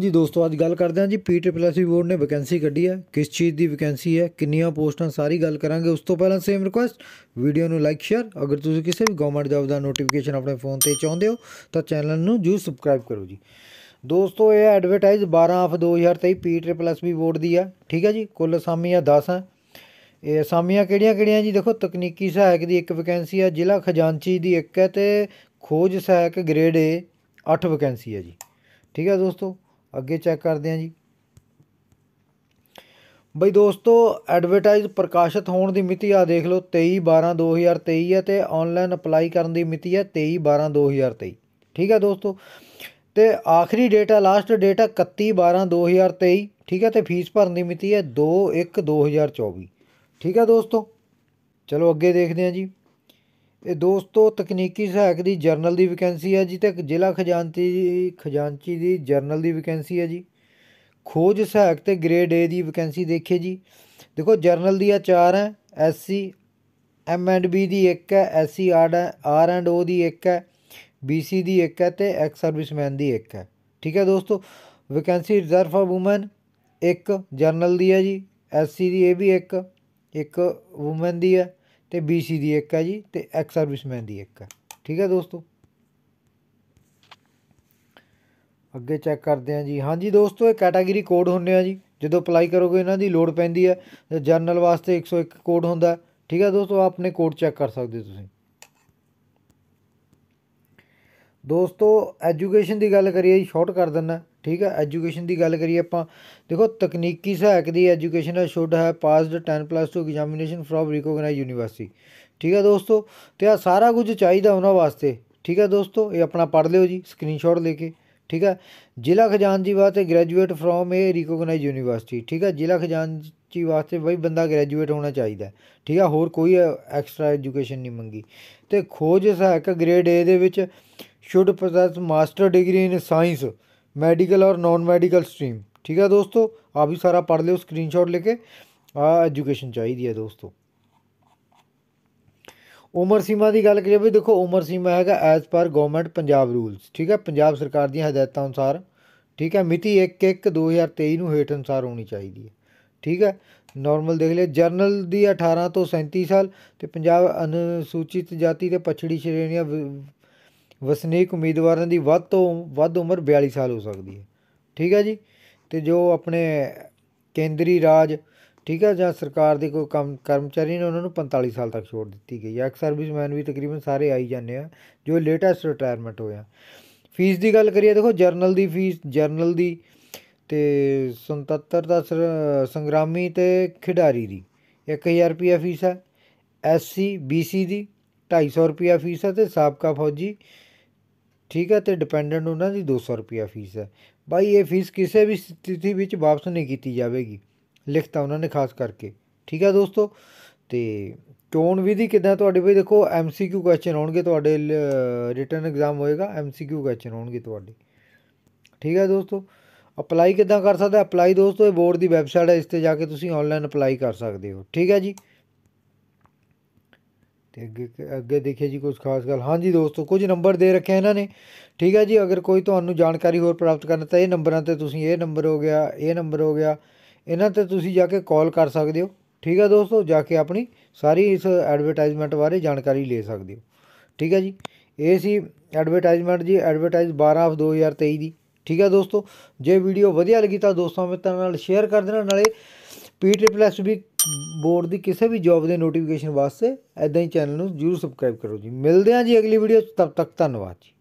ਜੀ ਦੋਸਤੋ ਅੱਜ ਗੱਲ ਕਰਦੇ ਹਾਂ ਜੀ ਪੀ ਬੋਰਡ e ਨੇ ਵੈਕੈਂਸੀ ਕੱਢੀ ਹੈ ਕਿਸ ਚੀਜ਼ ਦੀ ਵੈਕੈਂਸੀ ਹੈ ਕਿੰਨੀਆਂ ਪੋਸਟਾਂ ਸਾਰੀ ਗੱਲ ਕਰਾਂਗੇ ਉਸ ਤੋਂ ਪਹਿਲਾਂ ਸੇਮ ਰਿਕੁਐਸਟ ਵੀਡੀਓ ਨੂੰ ਲਾਈਕ ਸ਼ੇਅਰ ਅਗਰ ਤੁਸੀਂ ਕਿਸੇ ਵੀ ਗਵਰਨਮੈਂਟ ਜੌਬ ਦਾ ਨੋਟੀਫਿਕੇਸ਼ਨ ਆਪਣੇ ਫੋਨ ਤੇ ਚਾਹੁੰਦੇ ਹੋ ਤਾਂ ਚੈਨਲ ਨੂੰ ਜੂ ਸਬਸਕ੍ਰਾਈਬ ਕਰੋ ਜੀ ਦੋਸਤੋ ਇਹ ਐਡਵਰਟਾਈਜ਼ 12 ਆਫ 2023 ਪੀ ਬੋਰਡ ਦੀ ਹੈ ਠੀਕ ਹੈ ਜੀ ਕੁੱਲ ਅਸਾਮੀਆਂ 10 ਹੈ ਇਹ ਅਸਾਮੀਆਂ ਕਿਹੜੀਆਂ ਕਿਹੜੀਆਂ ਜੀ ਦੇਖੋ ਤਕਨੀਕੀ ਸਹਾਇਕ ਦੀ ਇੱਕ ਵੈਕੈਂਸੀ ਹੈ ਜ਼ਿਲ੍ਹਾ ਖਜ਼ਾਨਚੀ ਦੀ ਇੱਕ ਹੈ ਤੇ ਖੋਜ ਸਹਾਇਕ ਗ੍ਰੇਡ A 8 ਵੈਕੈਂਸੀ ਹੈ ਜੀ ਠੀਕ ਹੈ ਦੋਸਤੋ ਅੱਗੇ ਚੈੱਕ ਕਰਦੇ ਹਾਂ ਜੀ ਬਈ ਦੋਸਤੋ ਐਡਵਰਟਾਈਜ਼ ਪ੍ਰਕਾਸ਼ਿਤ ਹੋਣ ਦੀ ਮਿਤੀ ਆ ਦੇਖ ਲਓ 23 12 2023 ਹੈ ਤੇ ਆਨਲਾਈਨ ਅਪਲਾਈ ਕਰਨ ਦੀ ਮਿਤੀ ਹੈ 23 12 2023 ਠੀਕ ਹੈ ਦੋਸਤੋ ਤੇ ਆਖਰੀ ਡੇਟਾ ਲਾਸਟ ਡੇਟਾ 31 12 2023 ਠੀਕ ਹੈ ਤੇ ਫੀਸ ਭਰਨ ਦੀ ਮਿਤੀ ਹੈ 2 1 2024 ਠੀਕ ਹੈ ਦੋਸਤੋ ਚਲੋ ਅੱਗੇ ਦੇਖਦੇ ਹਾਂ ਜੀ ਇਹ ਦੋਸਤੋ ਤਕਨੀਕੀ ਸਹਾਇਕ ਦੀ ਜਰਨਲ ਦੀ ਵੈਕੈਂਸੀ ਹੈ ਜੀ ਤੇ ਜ਼ਿਲ੍ਹਾ ਖਜ਼ਾਨਚੀ ਖਜ਼ਾਨਚੀ ਦੀ ਜਰਨਲ ਦੀ ਵੈਕੈਂਸੀ ਹੈ ਜੀ ਖੋਜ ਸਹਾਇਕ ਤੇ ਗ੍ਰੇਡ ਏ ਦੀ ਵੈਕੈਂਸੀ ਦੇਖੇ ਜੀ ਦੇਖੋ ਜਰਨਲ ਦੀ ਆ ਚਾਰ ਹੈ ਐਸਸੀ ਐਮ ਐਂਡ ਬੀ ਦੀ ਇੱਕ ਹੈ SC R R and O ਦੀ ਇੱਕ ਹੈ ਬੀਸੀ ਦੀ ਇੱਕ ਹੈ ਤੇ ਐਕਸ ਸਰਵਿਸਮੈਨ ਦੀ ਇੱਕ ਹੈ ਠੀਕ ਹੈ ਦੋਸਤੋ ਵੈਕੈਂਸੀ ਰਿਜ਼ਰਵ ਫਾਰ ਔਮਨ ਇੱਕ ਜਰਨਲ ਦੀ ਹੈ ਜੀ ਐਸਸੀ ਦੀ ਇਹ ਵੀ ਇੱਕ ਇੱਕ ਔਮਨ ਦੀ ਹੈ ਤੇ BC ਦੀ ਇੱਕ ਹੈ ਜੀ ਤੇ ਐਕਸ ਸਰਵਿਸਮੈਨ ਦੀ ਇੱਕ ਹੈ ਠੀਕ ਹੈ ਦੋਸਤੋ ਅੱਗੇ ਚੈੱਕ ਕਰਦੇ ਹਾਂ ਜੀ ਹਾਂਜੀ ਦੋਸਤੋ ਇਹ ਕੈਟਾਗਰੀ ਕੋਡ ਹੁੰਦੇ ਆ ਜੀ ਜਦੋਂ ਅਪਲਾਈ ਕਰੋਗੇ ਇਹਨਾਂ ਦੀ ਲੋਡ ਪੈਂਦੀ ਹੈ ਜਰਨਲ ਵਾਸਤੇ 101 ਕੋਡ ਹੁੰਦਾ ਠੀਕ ਹੈ ਦੋਸਤੋ ਆਪਨੇ ਕੋਡ ਚੈੱਕ ਕਰ ਸਕਦੇ ਤੁਸੀਂ ਦੋਸਤੋ ਐਜੂਕੇਸ਼ਨ ਦੀ ਗੱਲ ਕਰੀਏ ਜੀ ਸ਼ਾਰਟ ਕਰ ਦਿੰਨਾ ਠੀਕ ਹੈ ਐਜੂਕੇਸ਼ਨ ਦੀ ਗੱਲ ਕਰੀਏ ਆਪਾਂ ਦੇਖੋ ਤਕਨੀਕੀ ਸਹਾਇਕ ਦੀ ਐਜੂਕੇਸ਼ਨ ਦਾ ਸ਼ੁੱਡ ਹੈ passed 10+2 examination from recognise university ਠੀਕ ਹੈ ਦੋਸਤੋ ਤੇ ਆ ਸਾਰਾ ਕੁਝ ਚਾਹੀਦਾ ਉਹਨਾਂ ਵਾਸਤੇ ਠੀਕ ਹੈ ਦੋਸਤੋ ਇਹ ਆਪਣਾ ਪੜ੍ਹ ਲਿਓ ਜੀ ਸਕਰੀਨਸ਼ਾਟ ਲੈ ਕੇ ਠੀਕ ਹੈ ਜ਼ਿਲ੍ਹਾ ਖਜ਼ਾਨਜੀ ਵਾਸਤੇ ਗ੍ਰੈਜੂਏਟ ਫਰੋਮ ਇਹ ਰਿਕੋਗਨਾਈਜ਼ਡ ਯੂਨੀਵਰਸਿਟੀ ਠੀਕ ਹੈ ਜ਼ਿਲ੍ਹਾ ਖਜ਼ਾਨਜੀ ਵਾਸਤੇ ਬਈ ਬੰਦਾ ਗ੍ਰੈਜੂਏਟ ਹੋਣਾ ਚਾਹੀਦਾ ਠੀਕ ਹੈ ਹੋਰ ਕੋਈ ਐਕਸਟਰਾ ਐਜੂਕੇਸ਼ਨ ਨਹੀਂ ਮੰਗੀ ਤੇ ਖੋਜ ਸਹਾਇਕ ਗ੍ਰੇਡ ਏ ਦੇ ਵਿੱਚ should possess master degree in science medical और नॉन मेडिकल स्ट्रीम ठीक है दोस्तों आप भी सारा पढ़ लो स्क्रीनशॉट लेके ਐਜੂਕੇਸ਼ਨ ਚਾਹੀਦੀ ਹੈ ਦੋਸਤੋ ਉਮਰ ਸੀਮਾ ਦੀ ਗੱਲ ਕਰੀਏ ਵੀ ਦੇਖੋ ਉਮਰ ਸੀਮਾ ਹੈਗਾ as per government Punjab rules ਠੀਕ ਹੈ ਪੰਜਾਬ ਸਰਕਾਰ ਦੀਆਂ ਹਦਾਇਤਾਂ ਅਨੁਸਾਰ ਠੀਕ ਹੈ ਮਿਤੀ 1/1/2023 ਨੂੰ ਹੇਠ ਅਨੁਸਾਰ ਹੋਣੀ ਚਾਹੀਦੀ ਹੈ ਠੀਕ ਹੈ ਨਾਰਮਲ ਦੇਖ ਲਿਆ ਜਰਨਲ ਦੀ 18 ਤੋਂ 37 ਸਾਲ ਤੇ ਪੰਜਾਬ ਅਨੁਸੂਚਿਤ ਜਾਤੀ ਤੇ ਪਛੜੀ ਸ਼੍ਰੇਣੀਆਂ ਵਸਨੀਕ ਉਮੀਦਵਾਰਾਂ ਦੀ ਵੱਧ ਤੋਂ ਵੱਧ ਉਮਰ 42 ਸਾਲ ਹੋ ਸਕਦੀ ਹੈ ਠੀਕ ਹੈ ਜੀ ਤੇ ਜੋ ਆਪਣੇ ਕੇਂਦਰੀ ਰਾਜ ਠੀਕ ਹੈ ਜਾਂ ਸਰਕਾਰ ਦੇ ਕੋਈ ਕੰਮ ਕਰਮਚਾਰੀ ਨੇ ਉਹਨਾਂ ਨੂੰ 45 ਸਾਲ ਤੱਕ ਛੋੜ ਦਿੱਤੀ ਗਈ ਹੈ ਐਕਸ ਸਰਵਿਸਮੈਨ ਵੀ ਤਕਰੀਬਨ ਸਾਰੇ ਆਈ ਜਾਂਦੇ ਆ ਜੋ ਲੇਟੈਸਟ ਰਿਟਾਇਰਮੈਂਟ ਹੋਇਆ ਫੀਸ ਦੀ ਗੱਲ ਕਰੀਏ ਦੇਖੋ ਜਰਨਲ ਦੀ ਫੀਸ ਜਰਨਲ ਦੀ ਤੇ 77 ਦਾ ਸੰਗਰਾਮੀ ਤੇ ਖਿਡਾਰੀ ਦੀ 1000 ਰੁਪਿਆ ਫੀਸ ਹੈ ਐਸਸੀ ਬੀਸੀ ਦੀ 250 ਰੁਪਿਆ ਫੀਸ ਹੈ ਤੇ ਸਾਬਕਾ ਫੌਜੀ ਠੀਕ ਹੈ ਤੇ ਡਿਪੈਂਡੈਂਟ ਉਹਨਾਂ ਦੀ 200 ਰੁਪਿਆ ਫੀਸ ਹੈ ਬਾਈ ਇਹ ਫੀਸ ਕਿਸੇ ਵੀ ਸਥਿਤੀ ਵਿੱਚ ਵਾਪਸ ਨਹੀਂ ਕੀਤੀ ਜਾਵੇਗੀ ਲਿਖਤਾ ਉਹਨਾਂ ਨੇ ਖਾਸ ਕਰਕੇ ਠੀਕ ਹੈ ਦੋਸਤੋ ਤੇ ਚੋਣ ਵਿਧੀ ਕਿਦਾਂ ਤੁਹਾਡੇ ਬਈ ਦੇਖੋ ਐਮਸੀਕਿਊ ਕੁਐਸਚਨ ਹੋਣਗੇ ਤੁਹਾਡੇ ਰਿਟਨ ਐਗਜ਼ਾਮ ਹੋਏਗਾ ਐਮਸੀਕਿਊ ਕੁਐਸਚਨ ਹੋਣਗੇ ਤੁਹਾਡੇ ਠੀਕ ਹੈ ਦੋਸਤੋ ਅਪਲਾਈ ਕਿਦਾਂ ਕਰ ਸਕਦਾ ਅਪਲਾਈ ਦੋਸਤੋ ਇਹ ਬੋਰਡ ਦੀ ਵੈਬਸਾਈਟ ਹੈ ਇਸ ਤੇ ਜਾ ਕੇ ਤੁਸੀਂ ਆਨਲਾਈਨ ਅਪਲਾਈ ਕਰ ਸਕਦੇ ਹੋ ਠੀਕ ਹੈ ਜੀ ਤੇ ਅੱਗੇ ਅੱਗੇ ਦੇਖਿਆ ਜੀ ਕੁਝ ਖਾਸ ਗੱਲ ਹਾਂਜੀ ਦੋਸਤੋ ਕੁਝ ਨੰਬਰ ਦੇ ਰੱਖਿਆ ਇਹਨਾਂ ਨੇ ਠੀਕ ਹੈ ਜੀ ਅਗਰ ਕੋਈ ਤੁਹਾਨੂੰ ਜਾਣਕਾਰੀ ਹੋਰ ਪ੍ਰਾਪਤ ਕਰਨਾ ਤਾਂ ਇਹ ਨੰਬਰਾਂ ਤੇ ਤੁਸੀਂ ਇਹ ਨੰਬਰ ਹੋ ਗਿਆ ਇਹ ਨੰਬਰ ਹੋ ਗਿਆ ਇਹਨਾਂ ਤੇ ਤੁਸੀਂ ਜਾ ਕੇ ਕਾਲ ਕਰ ਸਕਦੇ ਹੋ ਠੀਕ ਹੈ ਦੋਸਤੋ ਜਾ ਕੇ ਆਪਣੀ ਸਾਰੀ ਇਸ ਐਡਵਰਟਾਈਜ਼ਮੈਂਟ ਬਾਰੇ ਜਾਣਕਾਰੀ ਲੈ ਸਕਦੇ ਹੋ ਠੀਕ ਹੈ ਜੀ ਇਹ ਸੀ ਐਡਵਰਟਾਈਜ਼ਮੈਂਟ ਜੀ ਐਡਵਰਟਾਈਜ਼ 12 ਆਫ 2023 ਦੀ ਠੀਕ ਹੈ ਦੋਸਤੋ ਜੇ ਵੀਡੀਓ ਵਧੀਆ ਲੱਗੀ ਤਾਂ ਦੋਸਤਾਂ ਮਿੱਤਰਾਂ ਨਾਲ ਸ਼ੇਅਰ ਕਰ ਦੇਣਾ ਨਾਲੇ P triple S B board ਦੀ ਕਿਸੇ ਵੀ ਜੌਬ ਦੇ ਨੋਟੀਫਿਕੇਸ਼ਨ ਵਾਸਤੇ ਐਦਾਂ ਹੀ ਚੈਨਲ ਨੂੰ ਜਰੂਰ ਸਬਸਕ੍ਰਾਈਬ ਕਰੋ ਜੀ ਮਿਲਦੇ ਹਾਂ ਜੀ ਅਗਲੀ ਵੀਡੀਓ ਤਦ ਤੱਕ ਧੰਨਵਾਦ ਜੀ